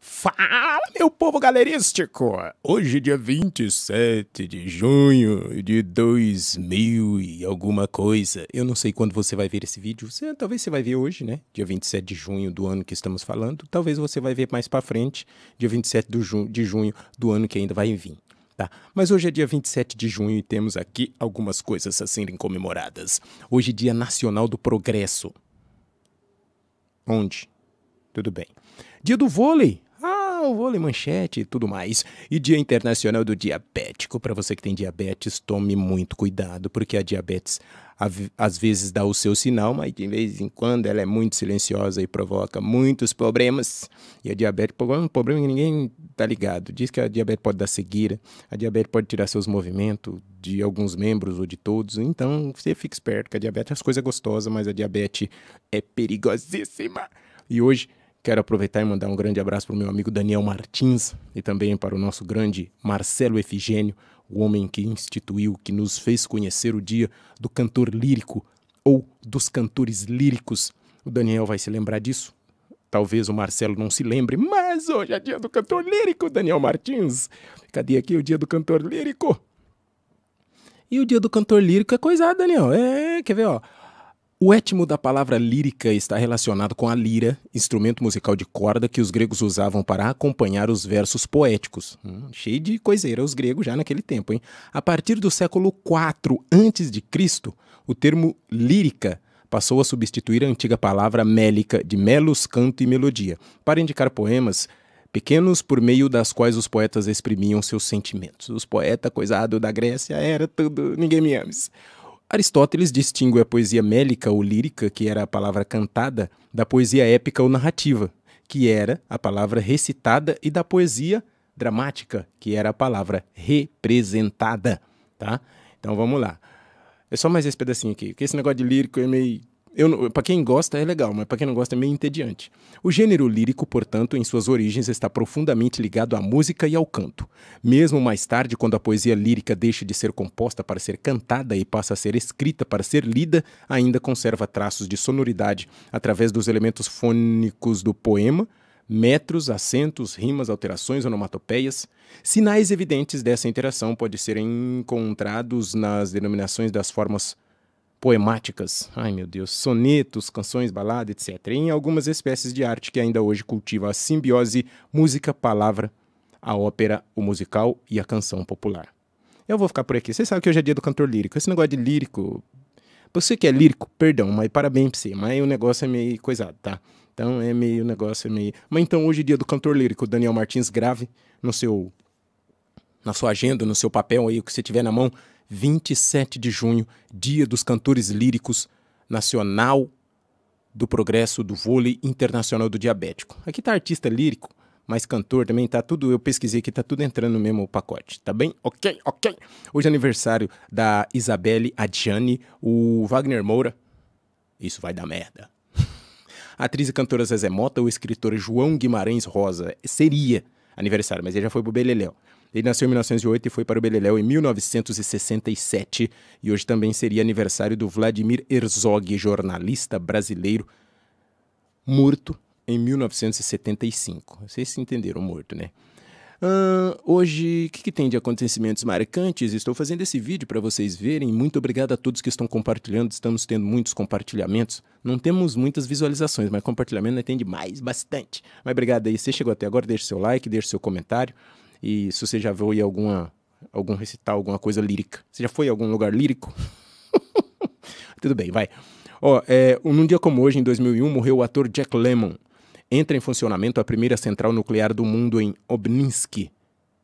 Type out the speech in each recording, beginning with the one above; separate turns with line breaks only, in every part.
Fala, meu povo galerístico! Hoje, dia 27 de junho de 2000 e alguma coisa. Eu não sei quando você vai ver esse vídeo. Você, talvez você vai ver hoje, né? Dia 27 de junho do ano que estamos falando. Talvez você vai ver mais para frente, dia 27 do jun de junho do ano que ainda vai vir. Tá. Mas hoje é dia 27 de junho e temos aqui algumas coisas a serem comemoradas. Hoje é Dia Nacional do Progresso. Onde? Tudo bem. Dia do vôlei futebol, vôlei, manchete e tudo mais. E Dia Internacional do Diabético. Para você que tem diabetes, tome muito cuidado, porque a diabetes às vezes dá o seu sinal, mas de vez em quando ela é muito silenciosa e provoca muitos problemas. E a diabetes é um problema que ninguém tá ligado. Diz que a diabetes pode dar cegueira, a diabetes pode tirar seus movimentos de alguns membros ou de todos. Então, você fica esperto, que a diabetes é as coisas é gostosas, mas a diabetes é perigosíssima. E hoje Quero aproveitar e mandar um grande abraço para o meu amigo Daniel Martins e também para o nosso grande Marcelo Efigênio, o homem que instituiu, que nos fez conhecer o dia do cantor lírico ou dos cantores líricos. O Daniel vai se lembrar disso. Talvez o Marcelo não se lembre, mas hoje é dia do cantor lírico, Daniel Martins. Cadê aqui o dia do cantor lírico? E o dia do cantor lírico é coisado, Daniel. É, quer ver, ó. O étimo da palavra lírica está relacionado com a lira, instrumento musical de corda que os gregos usavam para acompanhar os versos poéticos. Hum, cheio de coiseira os gregos já naquele tempo, hein? A partir do século IV a.C., o termo lírica passou a substituir a antiga palavra mélica de melos, canto e melodia, para indicar poemas pequenos por meio das quais os poetas exprimiam seus sentimentos. Os poetas, coisado da Grécia, era tudo ninguém me ames. Aristóteles distingue a poesia mélica ou lírica, que era a palavra cantada, da poesia épica ou narrativa, que era a palavra recitada, e da poesia dramática, que era a palavra representada, tá? Então vamos lá. É só mais esse pedacinho aqui, porque esse negócio de lírico é meio eu, para quem gosta é legal, mas para quem não gosta é meio entediante. O gênero lírico, portanto, em suas origens está profundamente ligado à música e ao canto. Mesmo mais tarde, quando a poesia lírica deixa de ser composta para ser cantada e passa a ser escrita para ser lida, ainda conserva traços de sonoridade através dos elementos fônicos do poema, metros, acentos, rimas, alterações, onomatopeias. Sinais evidentes dessa interação podem ser encontrados nas denominações das formas poemáticas, ai meu Deus, sonetos, canções, balada, etc., em algumas espécies de arte que ainda hoje cultiva a simbiose música-palavra, a ópera, o musical e a canção popular. Eu vou ficar por aqui. Você sabe que hoje é dia do cantor lírico. Esse negócio de lírico. Você que é lírico, perdão, mas parabéns pra você. Mas o negócio é meio coisado, tá? Então é meio o negócio, é meio. Mas então hoje é dia do cantor lírico. Daniel Martins grave no seu. na sua agenda, no seu papel aí, o que você tiver na mão. 27 de junho, dia dos cantores líricos nacional do progresso do vôlei internacional do diabético. Aqui tá artista lírico, mas cantor também tá tudo, eu pesquisei aqui, tá tudo entrando no mesmo pacote, tá bem? OK, OK. Hoje é aniversário da Isabelle Adjani, o Wagner Moura. Isso vai dar merda. A atriz e cantora Zezé Mota, o escritor João Guimarães Rosa seria aniversário, mas ele já foi pro Beleléu. Ele nasceu em 1908 e foi para o Beleléu em 1967. E hoje também seria aniversário do Vladimir Herzog, jornalista brasileiro, morto em 1975. Vocês se entenderam, morto, né? hoje, o que, que, tem de acontecimentos marcantes? Estou fazendo esse vídeo para vocês verem. Muito obrigado a todos que estão compartilhando. Estamos tendo muitos compartilhamentos. Não temos muitas visualizações, mas compartilhamento né, tem demais, bastante. Mas obrigado aí. Se chegou até agora, deixe seu like, deixe seu comentário. E se você já foi alguma, algum recital, alguma coisa lírica. Você já foi a algum lugar lírico? Tudo bem, vai. Ó, é, num dia como hoje, em 2001, morreu o ator Jack Lemmon entra em funcionamento a primeira central nuclear do mundo em Obninsk,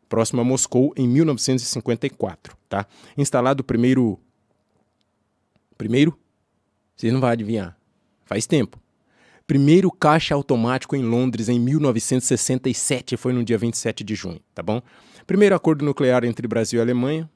próximo a Moscou, em 1954. Tá? Instalado o primeiro. Primeiro? Vocês não vão adivinhar. Faz tempo. Primeiro caixa automático em Londres em 1967, foi no dia 27 de junho, tá bom? Primeiro acordo nuclear entre Brasil e Alemanha,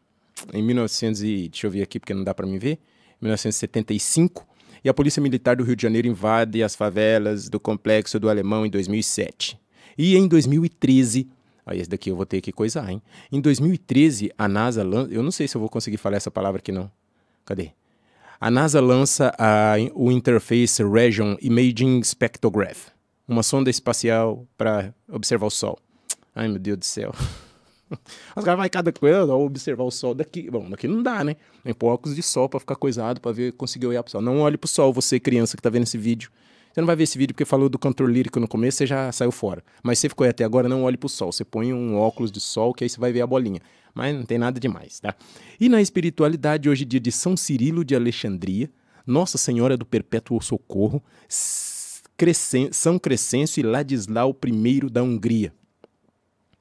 em 1900 e, deixa eu ver aqui porque não dá para ver, 1975 e a Polícia Militar do Rio de Janeiro invade as favelas do Complexo do Alemão em 2007. E em 2013, Aí esse daqui eu vou ter que coisar, hein? Em 2013, a NASA lança. Eu não sei se eu vou conseguir falar essa palavra aqui, não. Cadê? A NASA lança a, o Interface Region Imaging Spectrograph uma sonda espacial para observar o Sol. Ai, meu Deus do céu. Os caras vai cada coisa, ó, observar o sol daqui. Bom, daqui não dá, né? Nem pôr óculos de sol para ficar coisado, para ver, conseguir olhar pro sol. Não olhe pro sol, você criança que tá vendo esse vídeo. Você não vai ver esse vídeo porque falou do cantor lírico no começo, você já saiu fora. Mas você ficou aí até agora, não olhe pro sol. Você põe um óculos de sol que aí você vai ver a bolinha. Mas não tem nada demais, tá? E na espiritualidade, hoje é dia de São Cirilo de Alexandria, Nossa Senhora do Perpétuo Socorro, Crescen São Crescencio e Ladislau I da Hungria.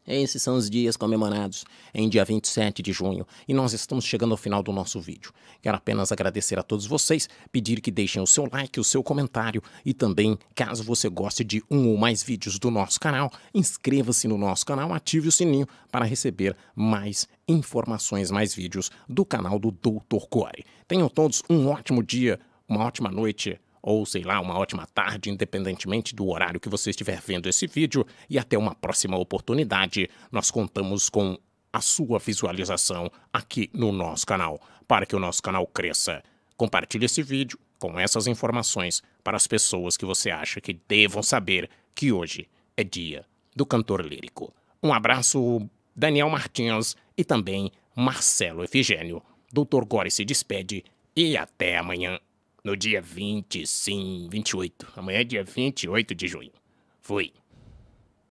Esses são os dias comemorados em dia 27 de junho e nós estamos chegando ao final do nosso vídeo. Quero apenas agradecer a todos vocês, pedir que deixem o seu like, o seu comentário e também, caso você goste de um ou mais vídeos do nosso canal, inscreva-se no nosso canal, ative o sininho para receber mais informações, mais vídeos do canal do Dr. Core. Tenham todos um ótimo dia, uma ótima noite ou sei lá, uma ótima tarde, independentemente do horário que você estiver vendo esse vídeo, e até uma próxima oportunidade. Nós contamos com a sua visualização aqui no nosso canal, para que o nosso canal cresça. Compartilhe esse vídeo com essas informações para as pessoas que você acha que devam saber que hoje é dia do cantor lírico. Um abraço, Daniel Martins e também Marcelo Efigênio. Doutor Gore se despede e até amanhã no dia 20, sim, 28. Amanhã é dia 28 de junho. Fui.